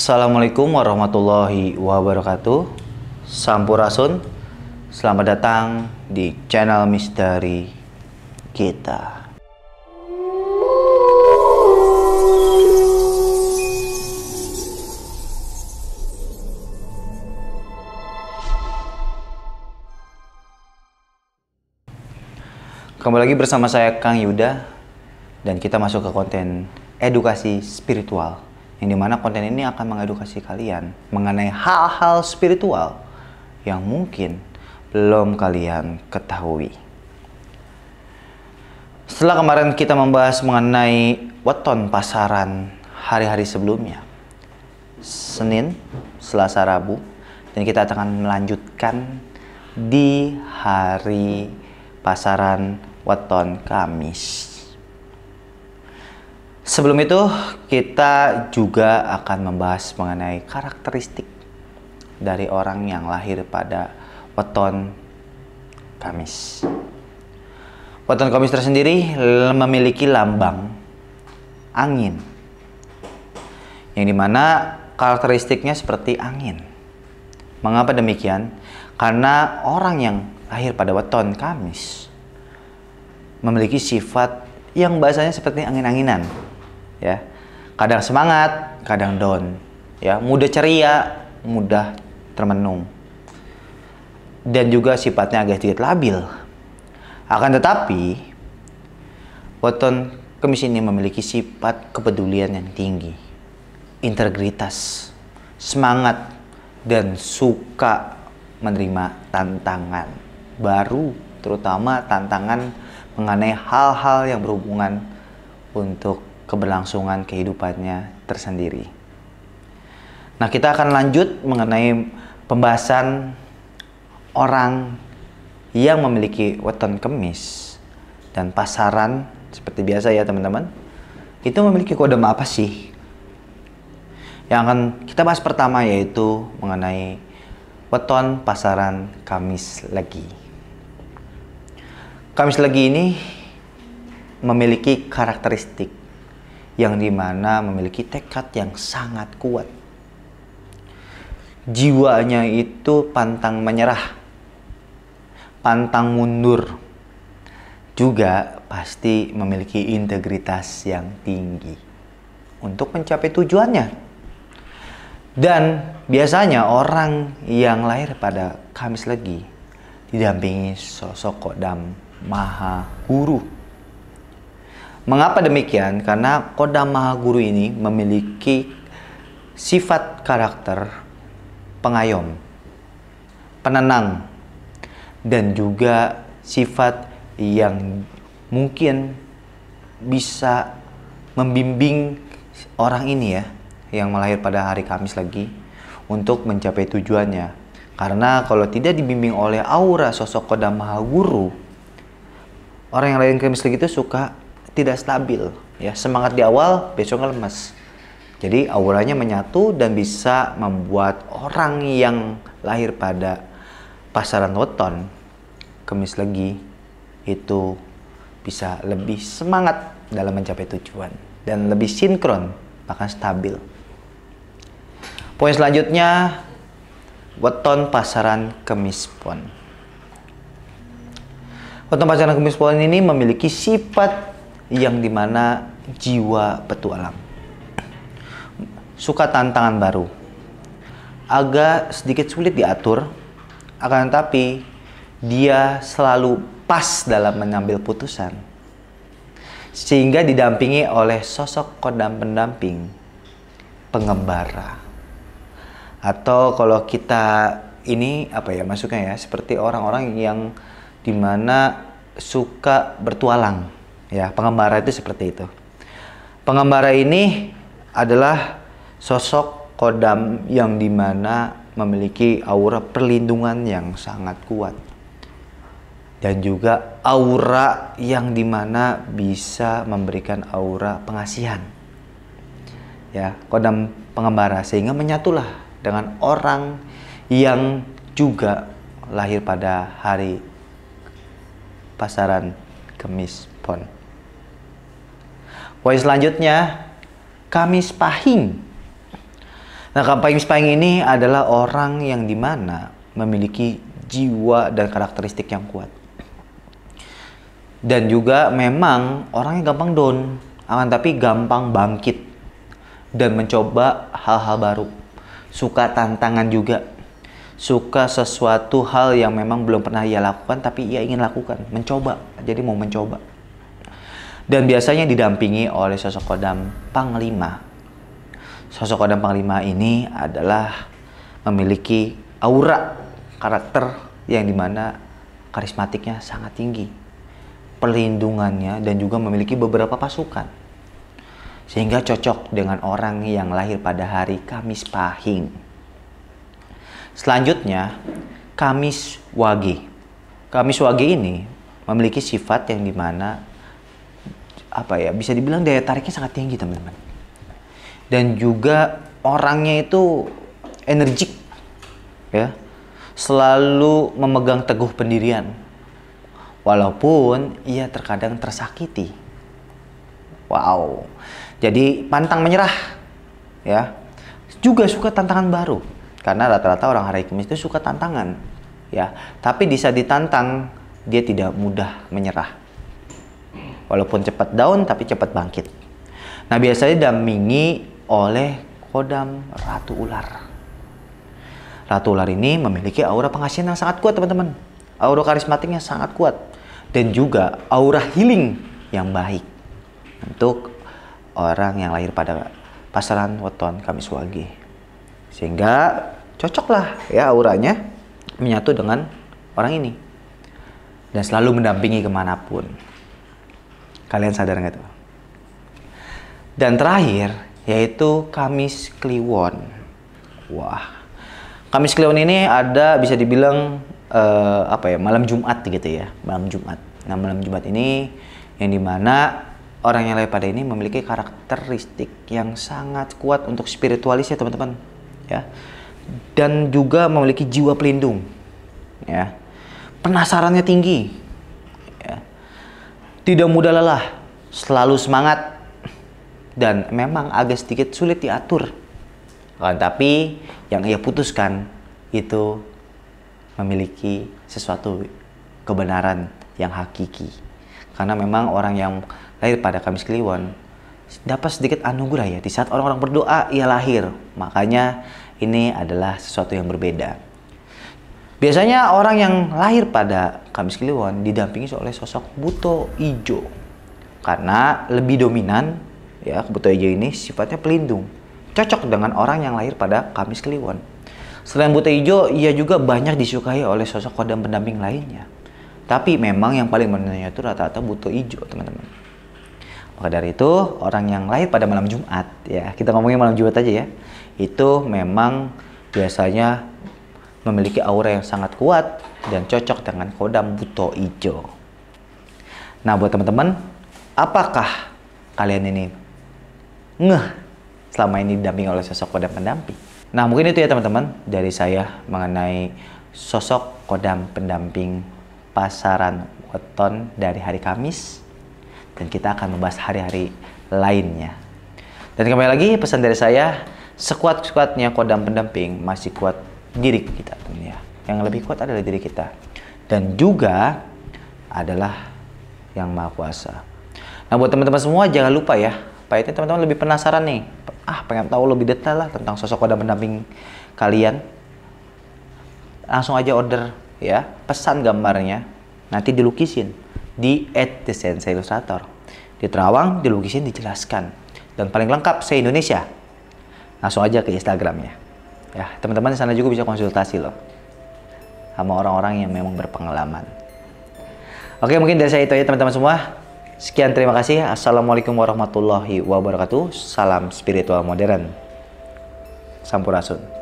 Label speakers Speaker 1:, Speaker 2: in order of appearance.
Speaker 1: Assalamualaikum warahmatullahi wabarakatuh Sampurasun Selamat datang di channel misteri kita Kembali lagi bersama saya Kang Yuda Dan kita masuk ke konten edukasi spiritual yang dimana konten ini akan mengedukasi kalian mengenai hal-hal spiritual yang mungkin belum kalian ketahui. Setelah kemarin kita membahas mengenai weton pasaran hari-hari sebelumnya, Senin, Selasa, Rabu, dan kita akan melanjutkan di hari pasaran weton Kamis. Sebelum itu, kita juga akan membahas mengenai karakteristik dari orang yang lahir pada weton Kamis. Weton Kamis tersendiri memiliki lambang angin, yang dimana karakteristiknya seperti angin. Mengapa demikian? Karena orang yang lahir pada weton Kamis memiliki sifat yang bahasanya seperti angin-anginan ya kadang semangat kadang down ya mudah ceria mudah termenung dan juga sifatnya agak sedikit labil akan tetapi weton kemis ini memiliki sifat kepedulian yang tinggi integritas semangat dan suka menerima tantangan baru terutama tantangan mengenai hal-hal yang berhubungan untuk keberlangsungan kehidupannya tersendiri. Nah, kita akan lanjut mengenai pembahasan orang yang memiliki weton kemis dan pasaran seperti biasa ya teman-teman itu memiliki kode apa sih yang akan kita bahas pertama yaitu mengenai weton pasaran Kamis lagi. Kamis lagi ini memiliki karakteristik yang dimana memiliki tekad yang sangat kuat. Jiwanya itu pantang menyerah, pantang mundur, juga pasti memiliki integritas yang tinggi untuk mencapai tujuannya. Dan biasanya orang yang lahir pada Kamis Legi didampingi sosok kodam maha guru Mengapa demikian? Karena Kodam Mahaguru ini memiliki sifat karakter pengayom, penenang, dan juga sifat yang mungkin bisa membimbing orang ini ya yang melahir pada hari Kamis lagi untuk mencapai tujuannya. Karena kalau tidak dibimbing oleh aura sosok Kodam Mahaguru, orang yang lahir Kamis lagi itu suka tidak stabil ya semangat di awal besoknya lemes jadi auranya menyatu dan bisa membuat orang yang lahir pada pasaran weton kemis legi itu bisa lebih semangat dalam mencapai tujuan dan lebih sinkron bahkan stabil poin selanjutnya weton pasaran kemis pon weton pasaran kemis pon ini memiliki sifat yang dimana jiwa petualang. Suka tantangan baru. Agak sedikit sulit diatur, akan tetapi dia selalu pas dalam mengambil putusan. Sehingga didampingi oleh sosok kodam pendamping, pengembara. Atau kalau kita ini apa ya masuknya ya seperti orang-orang yang dimana suka bertualang Ya, pengembara itu seperti itu. Pengembara ini adalah sosok kodam yang dimana memiliki aura perlindungan yang sangat kuat dan juga aura yang dimana bisa memberikan aura pengasihan ya kodam pengembara sehingga menyatulah dengan orang yang juga lahir pada hari pasaran kemis pon. Poin selanjutnya, kamis pahing. Nah, kampanye pahing ini adalah orang yang dimana memiliki jiwa dan karakteristik yang kuat. Dan juga memang orang yang gampang down, akan tapi gampang bangkit dan mencoba hal-hal baru. Suka tantangan juga. Suka sesuatu hal yang memang belum pernah ia lakukan tapi ia ingin lakukan, mencoba. Jadi mau mencoba dan biasanya didampingi oleh sosok kodam panglima. Sosok kodam panglima ini adalah memiliki aura karakter yang dimana karismatiknya sangat tinggi, perlindungannya dan juga memiliki beberapa pasukan. Sehingga cocok dengan orang yang lahir pada hari Kamis Pahing. Selanjutnya, Kamis Wage. Kamis Wage ini memiliki sifat yang dimana apa ya bisa dibilang daya tariknya sangat tinggi teman-teman dan juga orangnya itu energik ya selalu memegang teguh pendirian walaupun ia terkadang tersakiti wow jadi pantang menyerah ya juga suka tantangan baru karena rata-rata orang hari Kamis itu suka tantangan ya tapi bisa ditantang dia tidak mudah menyerah Walaupun cepat down tapi cepat bangkit. Nah biasanya didampingi oleh kodam Ratu Ular. Ratu Ular ini memiliki aura pengasihan yang sangat kuat teman-teman. Aura karismatiknya sangat kuat. Dan juga aura healing yang baik. Untuk orang yang lahir pada pasaran weton Kamis Wage. Sehingga cocoklah ya auranya menyatu dengan orang ini. Dan selalu mendampingi kemanapun. Kalian sadar nggak tuh? Dan terakhir yaitu Kamis Kliwon. Wah, Kamis Kliwon ini ada bisa dibilang uh, apa ya malam Jumat gitu ya, malam Jumat. Nah malam Jumat ini yang dimana orang yang lewat pada ini memiliki karakteristik yang sangat kuat untuk spiritualis ya teman-teman ya dan juga memiliki jiwa pelindung ya penasarannya tinggi tidak mudah lelah, selalu semangat, dan memang agak sedikit sulit diatur. Kan, tapi yang ia putuskan itu memiliki sesuatu kebenaran yang hakiki. Karena memang orang yang lahir pada Kamis Kliwon dapat sedikit anugerah ya di saat orang-orang berdoa ia lahir. Makanya ini adalah sesuatu yang berbeda. Biasanya orang yang lahir pada Kamis Kliwon didampingi oleh sosok buto ijo. Karena lebih dominan ya buto ijo ini sifatnya pelindung. Cocok dengan orang yang lahir pada Kamis Kliwon. Selain buto ijo, ia juga banyak disukai oleh sosok kodam pendamping lainnya. Tapi memang yang paling menentunya itu rata-rata buto ijo, teman-teman. Maka dari itu, orang yang lahir pada malam Jumat, ya kita ngomongin malam Jumat aja ya, itu memang biasanya memiliki aura yang sangat kuat dan cocok dengan kodam buto ijo. Nah, buat teman-teman, apakah kalian ini ngeh selama ini didampingi oleh sosok kodam pendamping? Nah, mungkin itu ya teman-teman dari saya mengenai sosok kodam pendamping pasaran weton dari hari Kamis dan kita akan membahas hari-hari lainnya. Dan kembali lagi pesan dari saya, sekuat-kuatnya kodam pendamping masih kuat diri kita dunia ya. Yang lebih kuat adalah diri kita. Dan juga adalah yang maha kuasa. Nah buat teman-teman semua jangan lupa ya. Pahitnya teman-teman lebih penasaran nih. Ah pengen tahu lebih detail lah tentang sosok wadah pendamping kalian. Langsung aja order ya. Pesan gambarnya. Nanti dilukisin di at the sense Illustrator. Di Terawang dilukisin dijelaskan. Dan paling lengkap se-Indonesia. Langsung aja ke Instagramnya ya teman-teman di sana juga bisa konsultasi loh sama orang-orang yang memang berpengalaman oke mungkin dari saya itu aja teman-teman semua sekian terima kasih assalamualaikum warahmatullahi wabarakatuh salam spiritual modern sampurasun